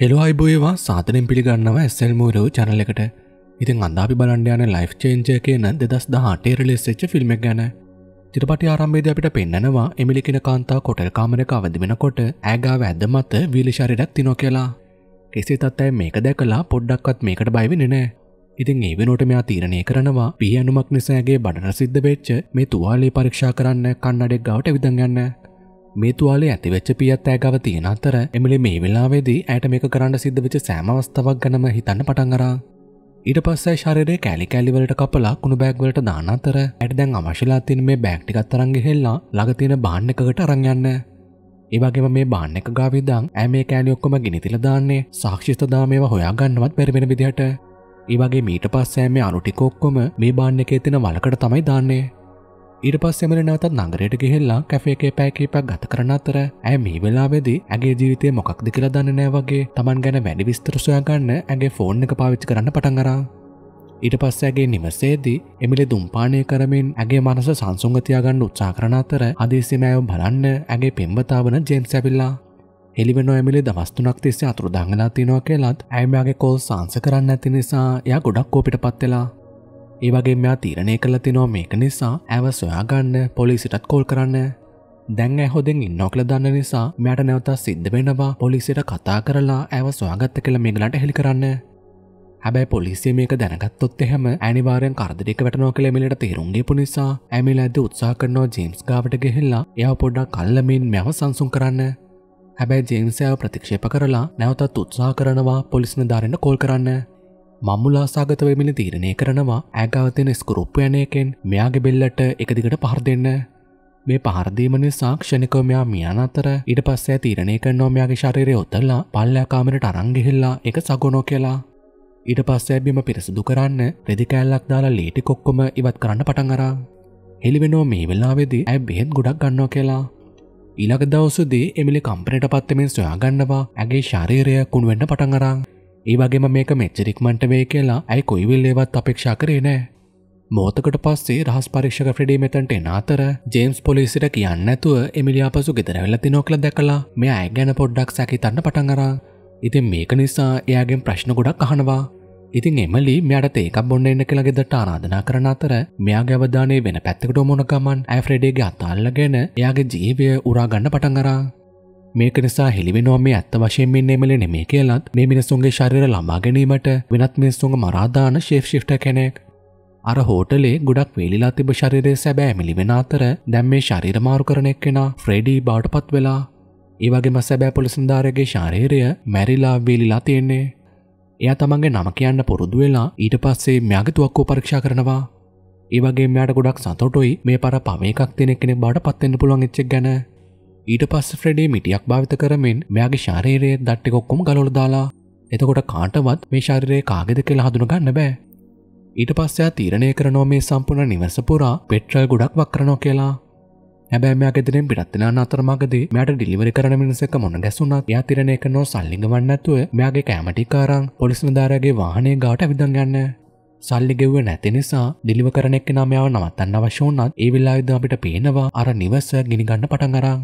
හෙලෝයිබෝයවා සාතනෙන් පිළිගන්නව ඇස්සල් මූරෝ චනල එකට ඉතින් අදාපි බලන්ඩයන ලයිෆ් චේන්ජය කියන දෙදස් දහටේ රලෙස්සච්ච ෆිල්ම්ක් ගැන චිරපට ආරම්භේද අපිට පෙන්න්නනවා එමිලිකෙන කාන්තා කොටල් කාමරක අවදිමෙන කොට ඇගාව ඇද මත වීලිශරිඩක් තිනො කියලා කෙසේ තත් ඇයි මේක දැකලා පොඩ්ඩක්වත් මේකට බයිවෙනනෑ ඉතින් ඒ වෙනෝට මෙයා තීරණය කරනවා පිය අනුමක් නිසාගේ බඩන සිද්ධ වෙච්ච මේ තුවාලේ පරීක්ෂා කරන්න කන්නඩෙක් ගාවට විදන් යන්න මේ තුවාලේ ඇතිවෙච්ච පියත් ඇය ගව තියෙන අතර එමිලි මේ වෙලාවේදී ඇයට මේක කරන්න සිද්ධ වෙච්ච සෑම අවස්ථාවක් ගැනම හිතන්න පටන් අරා. ඊට පස්සේ ශරීරයේ කැලි කැලි වලට කපලා කුණු බෑග් වලට දාන අතර ඇයට දැන් අවශ්‍යලා තියෙන මේ බෑග් ටිකත් අරන් ගිහිල්ලා ළඟ තියෙන බාන් එකකට අරන් යන්න. ඒ වගේම මේ බාන් එක ගාවිදන් ඇය මේ කෑලි ඔක්කොම ගිනිතිලා දාන්නේ සාක්ෂිස්ත දාමේව හොයාගන්නවත් බැරි වෙන විදිහට. ඒ වගේ මීට පස්සෑ මේ අනුටිකෝක්කොම මේ බාන්න එකේ තින වලකට තමයි දාන්නේ ඊට පස්සෙමන නැවතත් නගරයට ගෙහෙල්ලා කැෆේකේ පෑකීපක් ගත කරන අතර ඇ මේ වෙලාවෙදී ඇගේ ජීවිතය මොකක්ද කියලා දන්න නෑ වගේ තමන් ගැන වැඩි විස්තර සොයාගන්න ඇගේ ෆෝන් එක පාවිච්චි කරන්න පටන් අරා. ඊට පස්සඇගේ නිවසේදී එමිලි දුම්පානය කරමින් ඇගේ මනස සංසුංගතියාගන්න උත්සා කරන අතර අදේශමෑව බලන්න ඇගේ පෙම්බතාවන ජේම් සැවිල්ලා එලිවෙන ඇමිලි දවස්තුනක් තිස්සේ අතුරු දංගලා තිනවා කියලත් ඇමයාගේ කෝල් සංස කරන්න ඇති නිසා ය ගොඩක් කෝපිට පත්වෙලා ඒවගේ මෙයා තීරණය කළ තිනවා මේක නිසා ඇව සොයාගන්න පොලිසිටත් කෝල් කරන්න දැන් ඇහොදෙන් ඉන්නොක්ල දන්න නිසා මෑට නැවතා සිද්ධ වෙනවා පොලිසිට කතා කරලා ඇව සොයාගත්ත කළ මේගලට හෙළි කරන්න. හැබැයි පොලිසිය මේක දැනගත්තොත් එහෙම ඇනිවාරෙන් කරදරෙක වැටනෝ කළ එමිලට තේරුම්ගේපු නිසා ඇමිල ඇද උත්සා කරනෝ ජේම්ස් ගාවට ගෙහිල්ලා එයා පොඩ්ඩක් කල්ලමින් මෙව සංසුන් කරන්න. හැබැයි ජේම්සයාව ප්‍රතික්ෂේප කරලා නැවතත් උත්සා කරනවා පොලිස්න ධාරෙන්ට කෝල් කරන්න මම්මුලාසාගත වෙමිනි තීරණය කරනවා ඇගවතෙන ස්කුරුප්පයනයකෙන් මෙයාගේ බෙල්ලට එකදිකට පහර දෙන්න. මේ පහරදීම නිසා ක්ෂණිකව මෙයා මියන අතර ඊට පස්සේ තීරණය කරනවා මෙයාගේ ශරීරය ඔතල්ලා පල්ලෑ කාමරට අරන් ගිහිල්ලා ඒක සගනෝ කියලා. ඊට පස්සේ බිම පිරිසිදු කරන්න රෙදි කෑල්ලක් දාලා ලීටි කොක්කොම ඉවත් කරන්න පටන් අරා. හෙළිවෙනෝ මේ වෙලාවෙදී ඇ බෙහෙත් ගොඩක් ගන්නවා කියලා. ඉලක දවසුදී එමිලි කම්පනට පත්තමින් සොයාගන්නවා ඇගේ ශරීරය කුණුවෙන්න පටඟරං ඒ වගේම මේක මෙච්චරික්මට වේ කියලා ඇයි කොයිවිල් ඒවත් අපේක්ෂා කරේ නෑ. මෝතකට පස්සේ රහස් පරීක්ෂක ෆ්‍රඩී මෙතන්ට එන අතර ජේම්ස් පොලිසිට කියන්න ඇතුව එමිලියා පසු ගෙදරවෙල්ල තිනෝකල දැකලා මේ අය ගැන පොඩ්ඩක් සැකි තන්න පටන්ගරා ඉතින් මේක නිසා එයාගෙන් ප්‍රශ්න ගොඩක් අහනවා ඉතින් එමලි මෙයාට ඒකක් බොන්න එන්න කියලා ගෙදරට ආරාධනා කරන අතර මෙයාගේ අවධානය වෙන පැත්තකට යොමුන ගමන් ඇය ෆ්‍රෙඩේගේ අත අල්ලගෙන එයාගේ ජීවිතය උරා ගන්න පටන් අරා. මේක නිසා හෙළිවෙනවා මේ ඇත්ත වශයෙන් මෙන්න එමලේ නෙමෙයි කියලත් මේ මිනිසුන්ගේ ශරීර ළමා ගැනීමට වෙනත් මිනිසුන්ගේ මරා දාන ෂේප් ෂිෆ්ටර් කෙනෙක්. අර හෝටලේ ගොඩක් වේලිලා තිබ ශරීරයේ සැබෑ මිලිවෙන අතර දැන් මේ ශරීර මාරු කරන එක්කෙනා ෆ්‍රෙඩී බවටපත් වෙලා ඒවගේම සැබෑ පොලිසින්දාරගේ ශාරීරය මැරිලා වේලිලා තියෙන්නේ. එයා තමන්ගේ නම කියන්න පුරුදු වෙලා ඊට පස්සේ මෙයාගේ තුවක්කුව පරීක්ෂා කරනවා. ඒ වගේ මෙයාට ගොඩක් සතුටුයි මේ පර පම එකක් තියෙන කෙනෙක් බාට පත් වෙන්න පුළුවන් එච්චෙක් ගැන. ඊට පස්ස ෆ්‍රෙඩේ මිටියක් භාවිත කරමෙන් මෙයාගේ ශාරීරයේ දට්ටිකොක්කොම ගලොල දාලා එතකොට කාටවත් මේ ශරිරයේ කාගෙද කියලා හඳුනගන්න බෑ ඊට පස්සයා තීරණය කරනෝ මේ සම්පූර්ණ නිවස පුරා පෙට්‍රල් ගොඩක් වක්කරනෝ කියලා හැබැයි මෙයා ගෙදරින් පිටත් වෙන අතරමඟදී මෙයාට ඩිලිවරි කරන මිනිසෙක් මොන ගැසුණත් එයා තීරණය කරනෝ සල්ලිඟවන්න නැතුව මෙයාගේ කැමටික් අරන් පොලිස් නිලධාරියාගේ වාහනේ ගාවට ඇවිදන් යන්න සල්ලි ගෙව්ව නැති නිසා දිලිව කරනෙක් නමයාව නවත්තන්න අවශ්‍ය වුණත් ඒ විලාවිද අපිට පේනවා අර නිවස ගිනිගන්න පටන් අරන්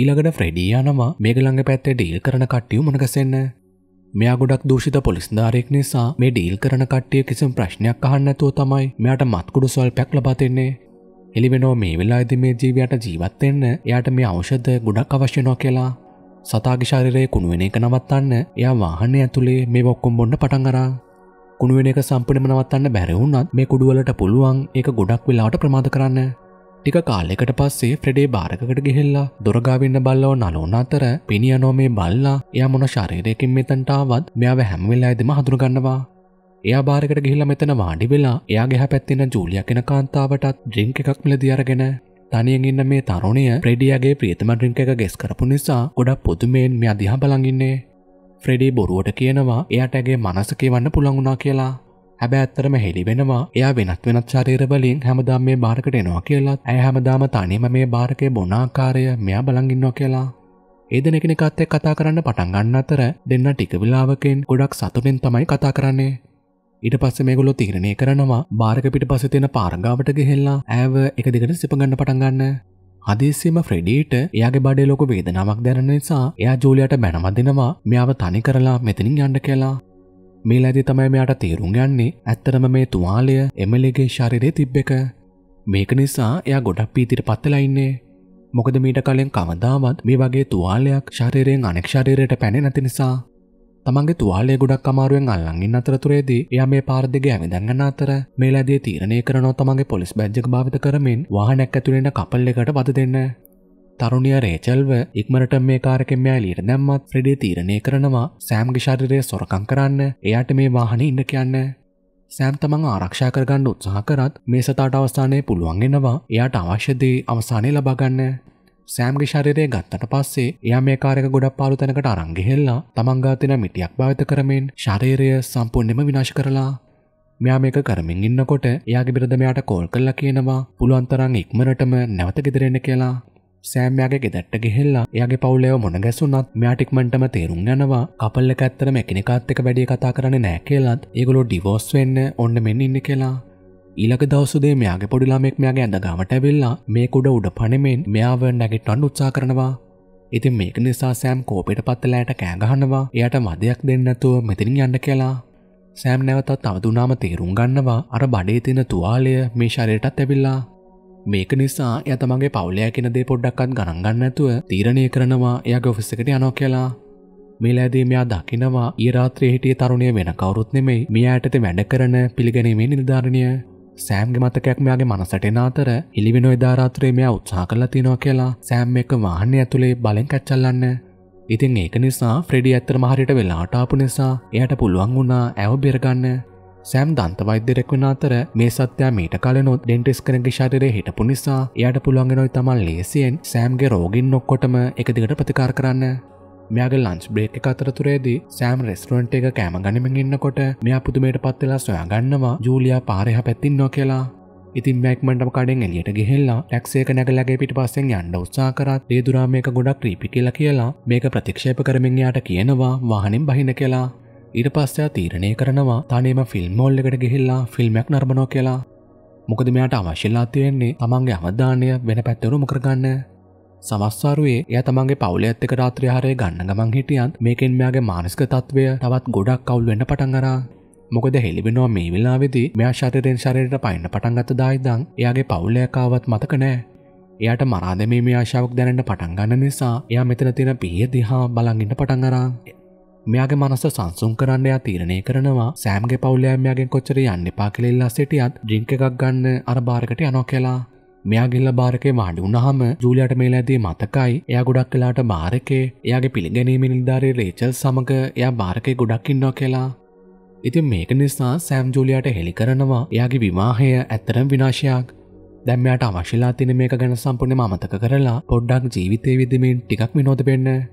ඊළඟට ෆ්‍රෙඩී යනවා මේක ළඟ පැත්තේ ඩීල් කරන කට්ටිය මුණගැසෙන්න. මෙයා ගොඩක් දූෂිත පොලිස්ධාරයෙක් නිසා මේ ඩීල් කරන කට්ටිය කිසිම ප්‍රශ්නයක් අහන්න නැතුව තමයි මෙයාට මත්කුඩු සල්පයක් ලබා දෙන්නේ. එළිවෙනෝ මේ වෙලාවේදී මේ ජීවියට ජීවත් වෙන්න එයාට මේ ඖෂධ ගොඩක් අවශ්‍ය වෙනවා කියලා. සතාගේ ශරීරයේ කුණු වෙන එක නවත්තන්න එයා වාහනේ ඇතුලේ මේ ඔක්කොම බොන්න පටන් අරන්. කුණු වෙන එක සම්පූර්ණයෙන්ම නවත්තන්න බැරි වුණත් මේ කුඩු වලට පුළුවන් ඒක ගොඩක් වෙලාවට ප්‍රමාද කරන්න. ටික කාලෙකට පස්සේ ෆ්‍රෙඩේ භාරකට ගෙහෙල්ලා දුරගාවින්න බල්ලෝ නලෝන අතර පිනියනෝ මේ බල්ලා එයා මොන ශරීරයකින් මෙතන්ටාවත් මෙයාව හැමවෙලා ඇදම හඳුරගන්නවා. එයා භාරකට ගිහිල්ල මෙතන වාඩි වෙලා එයා ගැහ පැත්තින ජූලිය කෙන කාන්තාවටත් ඩ්‍රිංක එකක් මිලදි අරගෙන තනියෙන් ඉන්න මේ තරුණය ප්‍රෙඩියගේ ප්‍රීතම ඩ්‍රිංක එක ගෙස් කරපු නිසා ගොඩක් පොදුමෙන් මෙ අදිහා බලඟින්නේ. ෆ්‍රෙඩී බොරුවට කියනවා එයාට ඇගේ මනස කියවන්න පුළඟුණා කියලා හැබැයි ඇත්තටම හෙලි වෙනවා එයා වෙනත් වෙනත් ශරීර වලින් හැමදාම මේ බාරකට එනවා කියලා. ඇය හැමදාම තනියම මේ බාරකේ බොන ආකාරය මෙයා බලන් ඉන්නවා කියලා. ඒ දෙන කෙනෙක්ත් එක්ක කතා කරන්න පටන් ගන්න අතර දෙන්න ටික වෙලාවකින් ගොඩක් සතුටින් තමයි කතා කරන්නේ. ඊට පස්සේ මේගොල්ලෝ තීරණය කරනවා බාරක පිටිපස්සේ තියෙන පාරගාවට ගෙහෙලා ඇව එක දිගට සිප ගන්න පටන් ගන්න. හදිසියම ෆ්‍රෙඩීට එයාගේ බඩේ ලොකු වේදනාවක් දැනෙන නිසා එයා ජූලියට බැනම දෙනවා මෙයාව තනි කරලා මෙතනින් යන්න කියලා. මේ ලැදි තමයි මෙයාට තේරුම් යන්නේ ඇත්තටම මේ තුවාලය එමෙලිගේ ශරීරයේ තිබ්බෙක. මේක නිසා එයා ගොඩක් පීතිට පත් වෙලා ඉන්නේ. මොකද මීට කලින් කවදාවත් මේ වගේ තුවාලයක් ශරීරයෙන් අනෙක් ශරීරයට පැනේ නැති නිසා තමන්ගේ තුවාලය ගොඩක් අමාරුවෙන් අල්ලන් ඉන්න අතරතුරේදී එයා මේ පාර දිගේ ඇවිදන් යන අතර මේ ලැබියේ තීරණය කරනවා තමන්ගේ පොලිස් බැජ් එක භාවිත කරමින් වාහනයක් ඇතුළේ ඉන්න කපල් එකට වද දෙන්න. තරුණිය රේචල්ව ඉක්මනට මේ කාරකෙන් මෑලියට දැම්මත් ෆ්‍රෙඩේ තීරණය කරනවා සෑම්ගේ ශරීරය සොරකම් කරන්න එයාට මේ වාහනේ ඉන්න කියන්න. සෑම් තමන් ආරක්ෂා කරගන්න උත්සාහ කරත් මේ සතාට අවස්ථානය පුළුවන් එනවා එයාට අවශ්‍යදී අවසානය ලබාගන්න. සෑම්ගි ශරිරය ගත්තට පස්සේ එයා මේ කාරක ගොඩක් පාලු තැනකට අරංගෙහෙල්ලා තමන්ගාතින මිටියක් භාවිත කරමෙන් ශරීරය සම්පූර්ණයම විනාශ කරලා මෙයා මේක කරමින් ඉන්නකොට එයාගේ බිරදමයාට කෝල් කරලා කියනවා පුළුවන්තරන් ඉක්මනටම නැවත ගෙදරෙන්න කියලා සෑම්යාගේ ගෙදැට්ට ගෙහෙල්ලා එයාගේ පවුලෙව මොන ගැසුනත් මයාටික්මටම තේරුම් යනවා කපල්ල ඇත්තර මැකිනිකාත් එක වැඩිය කතා කරන නෑ කියලත් ඒගොලො ඩිවෝස් වෙන්න ඔන්න මෙන්න ඉන්න කියලා ඊළඟ දවසුදේ මෙයාගේ පොඩිලාමෙක් මෙයාගේ ඇඳගාමට ඇවිල්ලා මේ කුඩ උඩ පනෙමෙන් මෙයාව නැගිටන්න උත්සා කරනවා. ඉතින් මේක නිසා සෑම් කෝපයට පත්තලෑට කෑගහනවා එයට මදයක් දෙන්නතුව මෙතිනින් යන්න කියලා. සෑම් නැවතත් අවදුනාම තේරුම් ගන්නවා අර බඩේ තින තුවාලය මේ ශරයටත් ඇවිල්ලා මේක නිසා එය තමන්ගේ පවුලයා කෙන දේ පොඩ්ඩක්වත් ගණන් ගන්න නැතුව තීරණය කරනවා එයා ගොෆිස් එකට යනවා කියලා මේලෑදී මෙයා දකිනවා ඊරාත්‍රයේ හිටිය තරුණය වෙන කවුරුත් නෙමෙයි මෙයා යටතේ වැඩ කරන පිළිගැනීමේ නිර්ධාරණය සෑම්ගේ මතකයක් මෙයාගේ මනසට එන අතර ඉලිවින එදා රාත්‍රියේ මෙයා උත්සාහ කරලා තිනවා කියලා සෑම් එක වාහනේ ඇතුලේ බලෙන් කැච්චල්ලන්න. ඉතින් ඒක නිසා ෆ්‍රෙඩි ඇත්තටම හරියට වෙලාට ආපු නිසා එයාට පුළුවන් වුණා ඇව බෙරගන්න. සෑම් දන්ත වෛද්‍යරෙක් වන අතර මේ සත්‍යයා මීට කලනොත් ඩෙන්ටිස් කරගේ ශරිරය හිටපු නිසා එයට පුළන්ගෙනොයි තමන් ලේසියෙන් සෑම්ගේ රෝගින් නොක්කොටම එකදිගට ප්‍රතිකාර කරන්න. මෙයාගේ ලංච් බ්‍රේක් එක අතරතුරේදී සෑම් රෙස්ටරන්ට් එක කෑම ගනිමින් ඉන්නකොට මෙයා පුදුමයට පත්වෙලා සොයාගන්නවා ජූලියා පාරහ පැත්තින්නවා කියලා ඉතින් මැක්මටම කඩෙන් එලියට ගෙහෙල්ලා ටැක්සේක නැගලගේ පිට පස්සෙන් යන්න උත්සා කරත් ඒ දුරා මේක ගොඩක් ක්‍රීපි කියලා කියලා මේක ප්‍රතික්ෂේප කරමින් යාට කියනවා වාහනින් බහින කියලා ඊට පස්සයා තීරණය කරනවා තනේම ෆිල්ම් ෝල්ලකට ගෙහිල්ලා ෆිල්ම්මක් නර්මනෝ කියලා මොකද මෙයාට අවශ්‍යල්ලාතියෙන්නේ තමන්ගේ අවධානය වෙන පැත්තවරු මකරගන්න සමස්වාරුවේ එය තමන්ගේ පවුල ඇත්තක රාත්‍රයාරය ගන්න ගමන් හිටියන් මේකෙන් මෙයාගේ මානස්ක තත්වය තවත් ගොඩක් කවුල් වෙන්න පටන්ගර මොකද හෙළිබෙනවා මේ වෙලාවෙදි මෙයා ශරිරෙන් ශරයට පයින්න පටන්ගත දායිදං එයාගේ පවුලයකාවත් මතකනෑ එයට මරාදමේ මේ ආශාවක් දැනට පටන්ගන්න නිසා එයා මෙතන තියෙන පිය දිහා බලංගින්න පටන්ගරා මෙයාගේ මනස සංසුම් කරන්න යා තීරණය කරනවා සෑම්ගේ පවුලෑම්යාගෙන් කොච්චර යන්න එපා කෙල්ලා සිටියත් ඩිංක එකක් ගන්න අර බාරකට යනෝ කියලා මෙයාගිල්ල බාරකේ මාඩි උනහම ජූලියට මේ ලැදී මතකයි එයා ගොඩක් කලාට බාරකේ එයාගේ පිළිගැනීම නිල්ධාරී රේචල් සමඟ එයා බාරකේ ගොඩක්කින්නෝ කියලා. ඉතින් මේක නිසා සෑම් ජූලියට හෙළි කරනවා එයාගේ විවාහය ඇත්තරම් විනාශයක් දැම්මයාට අවශිලා තින මේක ගැන සම්පුර්ණ මතක කරලා පොඩ්ඩක් ජීවිතය විදමින් ටිකක් විනෝද පෙන්න්න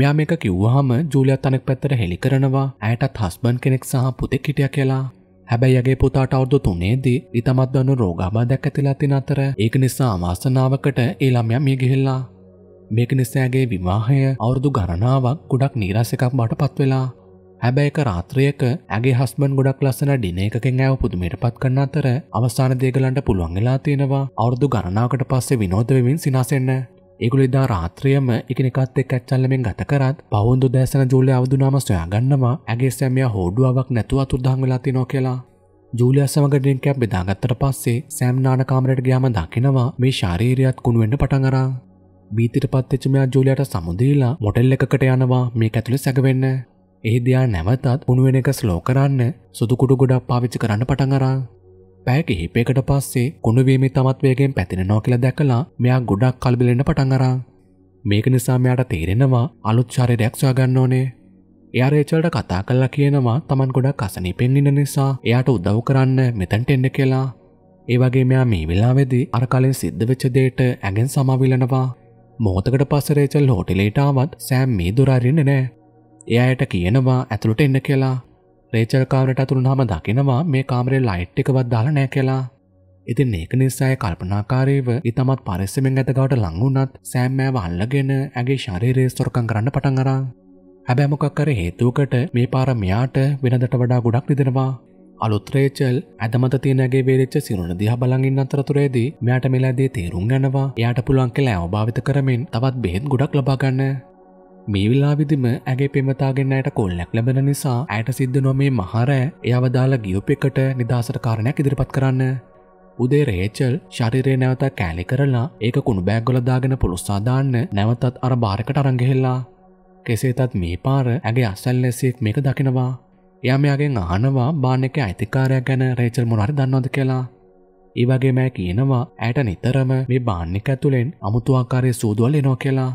මෙයා මේක කිව්වහම ජූලියත් අනෙක් පැත්තට හෙළි කරනවා ඇයටත් හස්බන් කෙනෙක් සහ පුතෙක් හිටිය කියලා. හැබැයිගේ පුතාට අවුදු තුනේදී ඉතමත්දන්නු රෝගාබාධයක් ඇතිලා තින අතර ඒක නිසා අවාසනාවකට ඒ ළමයා මිය ගිහිල්ලා. මේක නිසාගේ විවාහය අවුරුදු ගණනාවක් ගොඩක් නීරස එකක් බට පත්වෙලා. හැබැයි එක රාත්‍රියක ඇගේ හස්බන් ගොඩක් ලස්සන ඩින එකකින් ඇව පුදුමයට පත් කරන අතර අවසාන දේගලන්ට පුළුවන් වෙලා තියෙනවා අවුරුදු ගණනාවකට පස්සේ විනෝද වෙමින් සිනාසෙන්න. ඒගොල එදා රාත්‍රියම එකනෙකත් එක් ඇච්චල්ලමෙන් ගත කරත් පවුන්දු දැසන ජූලිය අවදුනාම සොයා ගන්නවා ඇගේ සැමිය හෝඩුවක් නැතුව අතුරදහන් වෙලා තිනෝ කියලා. ජූලිය සමඟ ඩින්කැප් බෙදාගත්තට පස්සේ සෑම් නානකාමරයට ගියාම දකිනවා මේ ශාරීරයත් කුණුවෙන්ඩ පටඟරා. බීතිට පත්තච්චමයා ජූලියට සමුදීලා මොටෙල් එකකට යනවා මේ ඇතුළ සැගවෙන්න. ඒදයා නැවතත් උනුවෙන එක ස්ලෝ කරන්න සුදුකුඩු ගොඩක් පාවිච්චි කරන්න පටඟරා පැය කිහිපයකට පස්සේ කුණුවීමේ තමත් වේගෙන් පැතිරෙනවා කියලා දැකලා මෙයා ගොඩක් කලබලෙන්න පටන් අරන්. මේක නිසා මෙයාට තේරෙනවා අලුත් ශරීරයක් සොයාගන්න ඕනේ. එයා රේචල්ට කතා කළා කියනවා Taman ගොඩක් අසනීපෙන් ඉන්න නිසා එයාට උදව් කරන්න මෙතනට එන්න කියලා. ඒ වගේ මෙයා මේ වෙලාවේදී අර කලින් සිද්ධ වෙච්ච දෙයට ඇඟෙන් සමාවිලනවා. මොහොතකට පස්ස රේචල් හෝටලේට ආවත් සෑම් මේ දුර අරින්නේ නැහැ. එයාට කියනවා ඇතුළට එන්න කියලා. රේචල් කාමරට ඇතුළුනාම දකිනවා මේ කාමරේ ලයිට් එකවත් දාලා නෑ කියලා. ඉතින් ඒක නිසා ඒ කල්පනාකාරීව ඊටමත් පරිස්සමෙන් ඇතගාවට ලඟ වුණත් සෑම් මෑව අල්ලගෙන ඇගේ ශරීරයේ සොරකම් කරන්න පටන් අරන්. හැබැයි මොකක් කර හේතුවකට මේ පාර මෙයාට වෙනදට වඩා ගොඩක් රිදෙනවා. අලුත් රේචල් ඇදමත තියෙන ඇගේ වේලෙච්ච සිරුරන දිහා බලන් ඉන්න අතරතුරේදී මෙයාට මෙලෑදී තේරුම් ගන්නවා එයාට පුළුවන් කියලා අවබෝධ කරමින් තවත් බෙහෙත් ගොඩක් ලබා ගන්න. මේ විලාවිදිම ඇගේ පෙමතාගෙන් අයට කොල්ලැක් ලැබෙන නිසා ඇයට සිද්ධ නොමේ මහරෑ එයවදාලා ගියප් එකට නිදහසට කාරණයක් ඉදිරිපත් කරන්න. උදේ රේචල් ශරීරය නැවත කෑලි කරලා ඒක කුණු බෑග්ගොල දාගෙන පුළුස්සා දාන්න නැවතත් අර බාරකට අරංගෙහෙල්ලා. කෙසේතත් මේ පාර ඇගේ අසල්ලැසියෙක් මේක දකිනවා. එයා මෙයාගෙන් අහනවා බාන එක අයිතිකාරයක් ගැන රේචල් මොනහරි දන්නවද කියලා. ඒ වගේ මෑ කියනවා ඇයට නිතරම මේ බාන්න එක ඇතුලෙන් අමුතු ආකාරයේ සූදුවල් එනවා කියලා.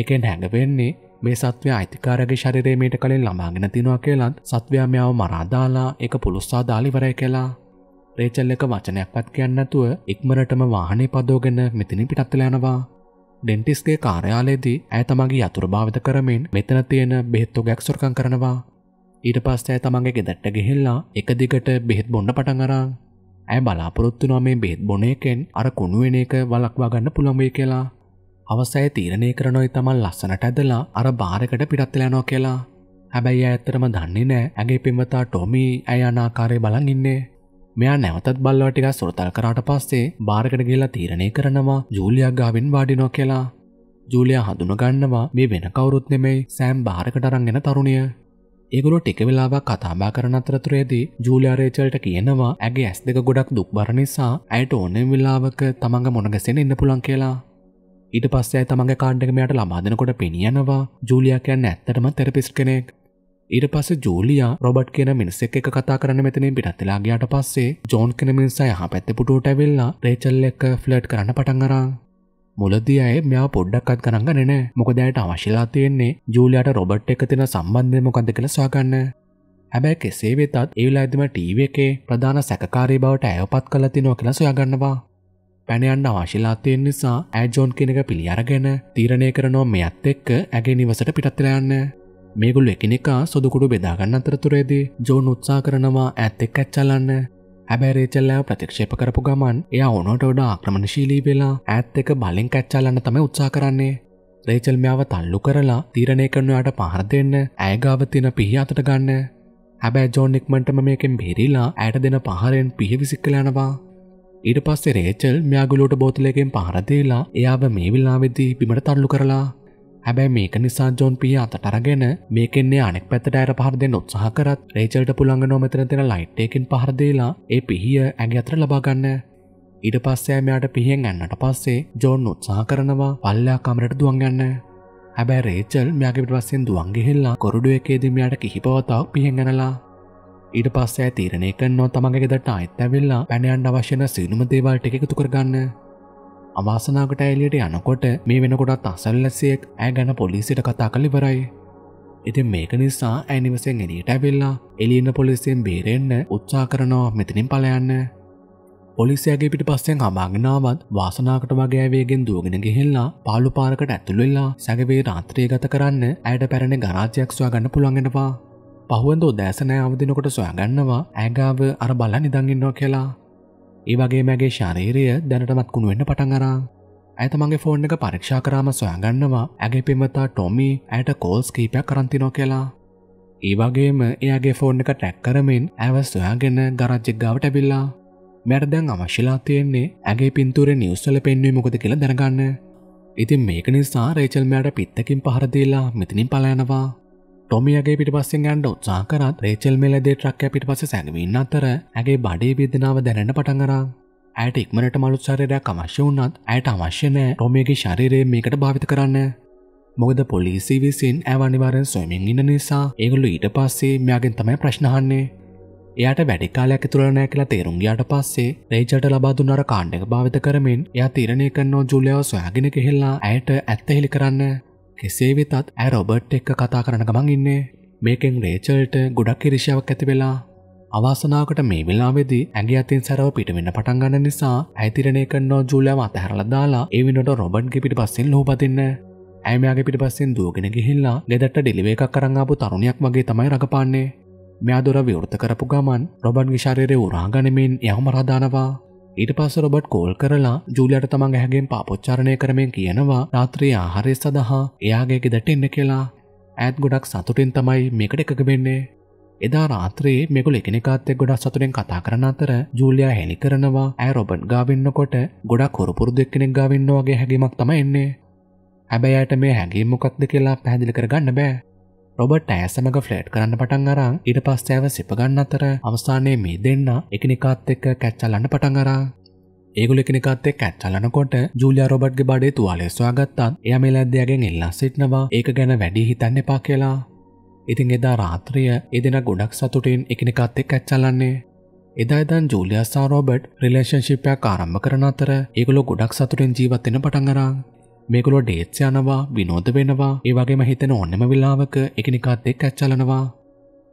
ඒකෙන් හැඟවෙන්නේ මේ සත්වය අයිතිකාරගේ ශරිරේමීට කලින් ළමාගෙන තිනවා කියලත් සත්වයාමයාව මරාදාලා එක පුළුස්සා දාලිවරය කලා රේචල් එක වචනයක්වත් කියන්නතුව ඉක්මනටම වාහනේ පදෝගෙන මෙතිනි පිටත්වලයනවා ඩෙන්ටිස්ගේ කාර්යාලයේදී ඇය තමගේ යතුර භාවිත කරමින් මෙතන තියෙන බෙහෙත්තු ගැක්සුරකං කරනවා. ඊට පස්ස ඇය තමගේ ගෙදැට්ට ගෙහිල්ලා එක දිගට බෙහෙත් බොන්න පටඟරා. ඇය බලාපොරොත්තුනවා මේ බෙහෙත් බොනයකෙන් අර කුණුවෙන එක වලක්වාගන්න පුළොමේ කියලා අවසය තීරණය කරනොයි තමන් ලස්සනට ඇදලා අර භාරකට පිටත්වෙලානෝ කියලා. හැබැයි ඇත්තරම දන්නේ නෑ ඇගේ පින්වතා ටොමී ඇය අනාකාරය බලන් ඉන්නේ. මෙයා නැවතත් බල්ලව ටික සොරතල් කරාට පස්සේ භාරකට ගිහිල්ලා තීරණය කරනවා ජූලියක් ගාවින් වාඩිනෝ කියලා. ජූලියා හඳුනගන්නවා මේ වෙන කවුරුත් නෙමෙයි සෑම් භාරකට අරන් එන තරුණිය. ඒගොල්ලෝ ටික වෙලාවක් කතාබහ කරන අතරතුරේදී ජූලියා රේචල්ට කියනවා ඇගේ ඇස් දෙක ගොඩක් දුක් බර නිසා ඇයට ඕනෙම වෙලාවක තමන්ගේ මොන ගැසෙන්න ඉන්න පුළුවන් කියලා. ඊට පස්සෙයි තමන්ගේ කාඩ් එක මෙයාට ළමා දෙනකොට පෙනියනවා ජූලියා කියන්නේ ඇත්තටම තෙරපිස්ට් කෙනෙක්. ඊට පස්සේ ජූලියා රොබට් කියන මිනිස්සෙක් එක්ක කතා කරන්න මෙතනින් පිටත් වෙලා ගියාට පස්සේ ජෝන් කියන මිනිසා යහපැත්තේ පුටුවට ඇවිල්ලා රේචල් එක්ක ෆ්ලර්ට් කරන්න පටන් අරන්. මුලදී අය මෙයා පොඩ්ඩක්වත් ගණන් ගන්නේ නැහැ. මොකද ඇයට අවශ්‍යලා තියෙන්නේ ජූලියාට රොබට් එක්ක තියෙන සම්බන්ධය මොකක්ද කියලා සොයාගන්න. හැබැයි කෙසේ වෙතත් ඒ වෙලාවේදීම ටීවී එකේ ප්‍රධාන සැකකාරී බවට ඇයපත් කරලා තිනවා කියලා සොයාගන්නවා. පැනයන්න ආශිලා තියෙන නිසා ඇජෝන් කෙනෙක් පිළි අරගෙන තීරණය කරනවා මෙයත් එක්ක ඇගේ නිවසට පිටත්ලා යන්න. මේගොල්ලෝ එකිනෙකා සොදුකුඩු බෙදා ගන්න අතරතුරේදී ජෝන් උත්සාහ කරනවා ඈත් එක්ක ඇච්චලන්න. හැබැයි රේචල් ලාව ප්‍රතික්ෂේප කරපු ගමන් එයා ඕනවට වඩා ආක්‍රමණශීලී වෙලා ඈත් එක්ක බලෙන් කැච්චලන්න තමයි උත්සාහ කරන්නේ. රේචල් මෙයාව තල්ලු කරලා තීරණය කරනවාට පහර දෙන්න ඇයගාව තියෙන පිහි අතට ගන්න. හැබැයි ජෝන් ඉක්මනටම මේකෙන් බේරිලා ඇයට දෙන පහරෙන් පිහි විසිකලා යනවා. ඊට පස්සේ රේචල් මයාගුලෝට බෝතලයකෙන් පහරදීලා එයාව මේ විල්ලාවෙද්දී පිමට තල්ලු කරලා හැබැයි මේක නිසා ජොන් පිය අතට අරගෙන මේකෙන්නේ අනෙක් පැත්තට අර පහර දෙන්න උත්සාහ කරත් රේචල්ට පුළුවන් නෝ මෙතන තියෙන ලයිට් එකකින් පහර දීලා ඒ පිහිය ඇඟ අතට ලබා ගන්න. ඊට පස්සේ මෙයාට පිහියෙන් යන්නට පස්සේ ජොන් උත්සාහ කරනවා පල්ලා කමරට දුවන් යන්න. හැබැයි රේචල් මෙයාගේ පිටපස්සෙන් දුවන් ගිහිල්ලා කොරඩුව එකේදී මෙයාට කිහිපවතාවක් පිහියෙන් යනලා ඊට පස්සේ තීරණය කරනෝ තමන්ගේ ගෙදරට ආයෙත් ඇවිල්ලා පැනයන් අවශ්‍යන සියලුම දේවල් ටික එකතු කරගන්න. අවාසනාවකට ඇලියට යනකොට මේ වෙනකොටත් අසල්ලැසියෙක් ඇය ගැන පොලිසියට කතා කළ ඉවරයි. ඉතින් මේක නිසා ඇය නිවසෙන් එළියට ඇවිල්ලා එළියන පොලිසියෙන් බේරෙන්න උත්සාහ කරනවා මෙතනින් පලයන්න. පොලිසියගේ පිට පස්සෙන් අමාගෙනාවත් වාසනාකට වගේ වේගෙන් දුවගෙන ගෙහිල්ලා පාලු පාරකට ඇතුළු වෙලා සැගවේ රාත්‍රිය ගත කරන්න ඇයට පැරණ ගරාජයක් සොයාගන්න පුළුවන් වෙනවා. පහුවන්දෝ දැසනෑ අවදිනකොට සොයාගන්නවා ඇගාව අර බල නිදංගින්නෝ කියලා. ඒවගේ මැගේ ශරීරය දැනටමත් කුණු වෙන්න පටන් අරා. ඇත මගේ ෆෝන් එක පරීක්ෂා කරාම සොයාගන්නවා ඇගේ පෙමතා ටොමි ඇයට කෝල්ස් කීපයක් කරන්තිනෝ කියලා. ඒවගේම එයාගේ ෆෝන් එක ටැක් කරමින් ඇවස් සොයාගෙන ගරජ්ජෙක්ගාවට ඇබිල්ලා. මැරදැන් අවශ්‍යලා තියෙන්නේ ඇගේ පින්තුර නිවස්සල පෙන්වේ මොකද කියලා දැනගන්න. ඉතින් මේක නිසා රේචල්මයට පිත්තකින් පහරදීලා මෙතිනින් පලයනවා ටොමියගේ පිටිපස්සෙන් යන්න උත්සා කරත් රේචල් මෙලදේ ට්‍රක්කය පිටිපස්ස සැඟවීම අතර ඇගේ බඩේ වේදනාව දැනෙන්න පටන් ගන්නවා. ඇයට ඉක්මනට මලුත් ශරීරයක් අවශ්‍ය වුණත් ඇයට අවශ්‍ය නැහැ ටොමියගේ ශරීරය මේකට භාවිත කරන්න. මොකද පොලිසිය විසින් ඇව අනිවාර්යෙන් සොයමින් ඉන්න නිසා ඒගොල්ලෝ ඊට පස්සේ මෙයාගෙන් තමයි ප්‍රශ්න අහන්නේ. එයාට වැඩි කාලයක් ඇතුළත නැහැ කියලා තේරුම් ගියාට පස්සේ රේචල්ට ලබා දුන්න අර කාණ්ඩ එක භාවිත කරමින් එයා තීරණය කරනවා ජූලියාව සොයාගෙන ගිහිල්ලා ඇයට ඇත්ත හෙළි කරන්න. කෙසේ වෙතත් ඇ රොබට් එක්ක කතා කරන ගමන් ඉන්නේ මේකෙන් රේචල්ට ගොඩක් ඉරිෂාවක් ඇති වෙලා අවාසනාවට මේ වෙලාවෙදි ඇගේ අතින් සැරව පිටවෙන්න පටන් ගන්න නිසා ඇතිරණය කරනෝ ජූලියාව අතහැරලා දාලා ඒ වෙනකොට රොබට්ගේ පිටිපස්සෙන් ලෝපදින්න ඇමයාගේ පිටිපස්සෙන් දුවගෙන ගිහිල්ලා ගෙදරට ඩෙලිවරි එකක් අරන් ආපු තරුණියක් වගේ තමයි රඟපාන්නේ මෙයා දොර විවෘත කරපු ගමන් රොබට්ගේ ශරීරය උරා ගනිමින් යවම රදානවා ඊට පස්ස රොබට් කෝල් කරලා ජූලියට තමන් ඇහගෙන් පාපොච්චාරණය කරමෙන් කියනවා රාත්‍රී ආහාරය සඳහා එයාගේ ගෙදට එන්න කියලා ඇත් ගොඩක් සතුටින් තමයි මේකට එකක වෙන්නේ එදා රාත්‍රයේ මෙකුල එකනිකාත්තෙක් ගොඩක් සතුරෙන් කතා කරන අතර ජූලියා හෙළි කරනවා ඇ රොබට් ගාවින්නකොට ගොඩක් කොරපුරු දෙක්කෙනෙක් ගාවින්න වගේ හැඟීමක් තම එන්නේ හැබැයට මේ හැඟීම් මොකක්ද කියලා පැහැදිලි කරගන්න බෑ රොබට් ඇ සමඟ ෆ්ලට් කරන්න පටන් අරං ඉට පස්සෑව සිපගන්න අතර අවස්ථානයේ මේ දෙන්න එකනිකාත් එක්ක කැච්චලන්න පටන් අරා ඒගුලෙකනිකත්තේ කැච්චලනකොට ජූලිය රොබට්ගේ බඩේ තුවාලෙස්වාගත්තන් එය මේ ලැද්දයාගෙන් එල්ලා සිටනවා ඒක ගැන වැඩි හිතන්න එපා කියලා ඉතින් එදා රාත්‍රිය එදෙන ගොඩක් සතුටින් එකනිකත්තේ කැච්චලන්නේ එදායිදන් ජූලියස්සා රෝබට් රිලේෂන්ශිපයක් ආරම්භ කරන අතර ඒගොලො ගොඩක් සතුටින් ජීවත්වෙන පටන්ගරා මේකුලො ඩේට්ස් යනවා විනෝද වෙනවා ඒ වගේම හිතෙන ඕනෙම වෙලාවක එකිනෙකාත් එක්ක ඇච්චලනවා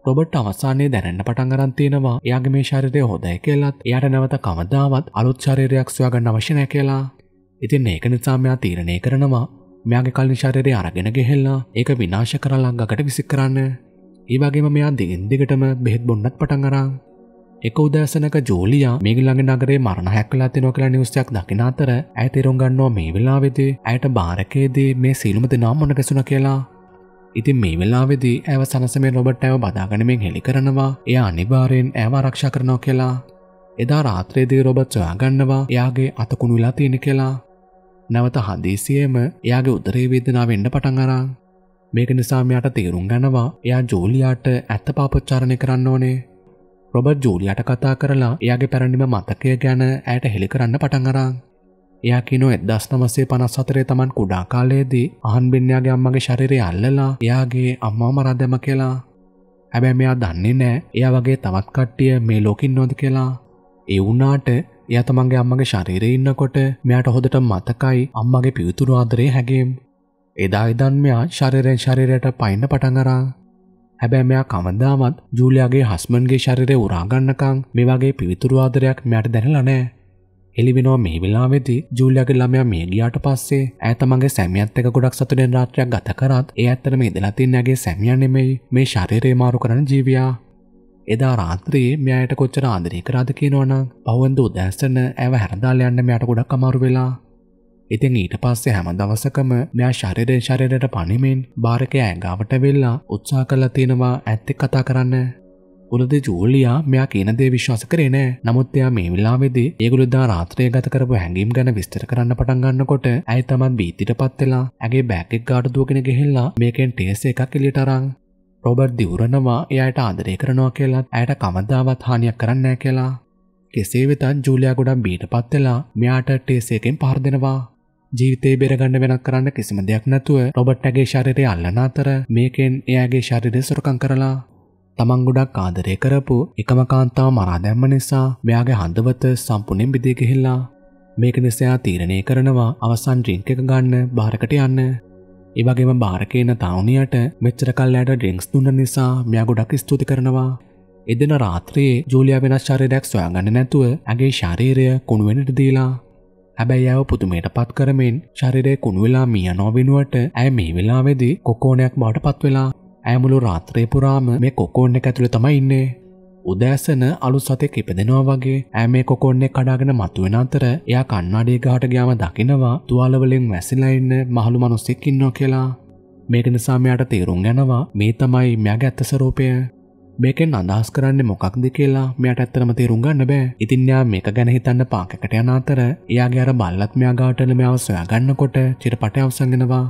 රොබට් අවසානයේ දැනෙන්න පටන් අරන් තියෙනවා එයාගේ මේ ශරීරය හොඳයි කියලාත් එයාට නැවත කවදාවත් අලුත් ශරීරයක් සොයාගන්න අවශ්‍ය නැහැ කියලා. ඉතින් ඒක නිසා මෙයා තීරණය කරනවා මෙයාගේ කලින් ශරීරය අරගෙන ගෙහෙල්ලා ඒක විනාශ කරලා ළඟකට විසි කරන්න. ඒ වගේම මෙයා දිගින් දිගටම බෙහෙත් බොන්නත් පටන් අරන් එක උදෑසනක ජූලියා මිගිලඟ නගරේ මරණ හැක්කලා තිනවා කියලා නිවුස් එකක් දකින අතර ඇය තේරුම් ගන්නවා මේ වෙලාවේදී ඇයට බාරකයේදී මේ සීලුම දෙනා මොන ගැසුණා කියලා. ඉතින් මේ වෙලාවේදී ඇව සනසමේ රොබට් ඇව බදාගැනීමෙන් හෙලි කරනවා. එයා අනිවාර්යෙන් ඇව ආරක්ෂා කරනවා කියලා. එදා රාත්‍රියේදී රොබට් හොයාගන්නවා එයාගේ අතකුණු වෙලා තියෙන කියලා. නැවත හදිසියෙම එයාගේ උදරයේ වේදනාව එන්න පටන් අරන් මේක නිසා මෙයාට තේරුම් ගන්නවා එයා ජෝලියාට ඇත්ත පාපොච්චාරණය කරන්න ඕනේ. රොබර් ජූලියට කතා කරලා එයාගේ පැරණිම මතකය ගැන ඇයට හෙළි කරන්න පටන්ගරා. එයා කිනෝ එදස් නවසේ පනස් අතරේ තමන් කුඩා කාලයේදී අහන්බින්යාගේ අම්මගේ ශරිරය අල්ලලා එයාගේ අම්මා මරදැම කියලා හැබැ මෙයා දන්නේ නෑ එයා වගේ තවත් කට්ටිය මේ ලෝකින් නොද කියලා. එවුනාට එය තමන්ගේ අම්මගේ ශරීරය ඉන්නකොට මෙයාට හොදට මතකයි අම්මගේ පිවිතුරු ආදරේ හැගේම්. එදා ඉදන් මෙයා ශරීරෙන් ශරීරයට පයින්න පටඟරා හැබැයි මෙයා කවදාවත් ජූලියාගේ හස්මන්ගේ ශරීරය උරා ගන්නකම් මේ වගේ පිවිතුරු ආදරයක් මෙයාට දැනෙලා නැහැ. එලිබිනෝ මේ වෙලාවෙදි ජූලියගේ ළමයා මේ ගියාට පස්සේ ඇය තමන්ගේ සැමියත් එක්ක ගොඩක් සතුටින් රාත්‍රියක් ගත කරත් ඒ ඇත්තටම ඉඳලා තියෙන ඇගේ සැමියා නෙමෙයි මේ ශරීරය මාරු කරන ජීවියා. එදා රාත්‍රියේ මෙයාට කොච්චර ආදරය කරාද කියනවනම් පහුවෙන්ද උදෑසන ඇව හැරදාලා යන්න මෙයාට ගොඩක් අමාරු වෙලා ඉතින් ඊට පස්සේ හැම දවසකම නෑ ශරිරෙන් ශරිරයට පනිමින් භාරකය ඇඟාවට වෙල්ලා උත්සා කරලා තියෙනවා ඇත්තෙක් කතා කරන්න උලද ජූලියා මෙයා කියනදේ විශ්වාස කරේ නෑ නමුත් එයා මේ වෙලාවේදී ඒගොල්ලෝදා රාත්‍රිය ගත කරපු හැඟීම් ගැන විස්තර කරන්න පටන් ගන්නකොට ඇයි තමන් බීතිටපත් වෙලා ඇගේ බෑග් එක ගාඩ දුවගෙන ගෙහිලා මේකෙන් ටේස් එකක් එළියට අරන් රොබර්ට් දිවුරනවා එයාට ආදරය කරනවා කියලා ඇයට කවදාවත් හානියක් කරන්නේ නැහැ කියලා කෙසේ වෙතත් ජූලියා ගොඩක් බීටපත් වෙලා මෙයාට ටේස් එකෙන් පහර දෙනවා ජීවිතේ බෙරගන්න වෙනක් කරන්න කිසිම දෙයක් නැතුව රොබට්ටගේ ශරිරය අල්ලන අතර මේකෙන් එයාගේ ශරිරය සොරකං කරලා තමන් ගොඩක් ආදරය කරපු එකම කාන්තාව මරා දැම්ම නිසා මෙයාගේ හඳවත සම්පූර්ණයෙන් බිඳී ගිහිල්ලා මේක නිසා තීරණය කරනවා අවසන් ඩ්‍රින්ක් එක ගන්න බාරකට යන්න. ඒ වගේම බාරකේන තවුනියට මෙච්චර කල්ලාට ඩ්‍රින්ක්ස් දුන්න නිසා මෙයා ගොඩක් ස්තුති කරනවා. එදින රාත්‍රියේ ජූලියා වෙනස් ශරීරයක් සොයාගන්න නැතුව ඇගේ ශරීරය කුණු වෙනට දීලා හැබැයි ඇව පුතුමයට පත් කරමෙන් ශරිරය කුණුවෙලා මිය නොවෙනුවට ඇය මේ වෙලාවෙදී කොකෝනයක් බාට පත්වෙලා ඇමුළු රාත්‍රය පුරාම මේ කොකෝන්න එක ඇතුළ තමයි ඉන්නේ. උදෑසන අලු සතෙක් ඉපදෙනවා වගේ ඇ මේ කොකොන්නේ කඩාගෙන මතුවෙන අතර එයා කන්නාඩේ ගහට ගියාම දකිනවා තුවාලවලින් වැසිලා ඉන්න මහලු මනුස්සෙක් ඉන්නවා කියලා. මේක නිසා මෙයාට තේරුම් යනවා මේ තමයි මෙයාගේ ඇත්ත ස්වරූපය. මේකෙන් අදහස් කරන්නේ මොකක්ද කියලා මෙයාට ඇත්තටම තේරුම් ගන්න බෑ. ඉතින් යා මේක ගැන හිතන්න පාකකට යන අතර එයාගේ අර බල්ලත් මෙයා ගාටන මෙයාව සොයාගන්නකොට චිරපටය අවසන් වෙනවා.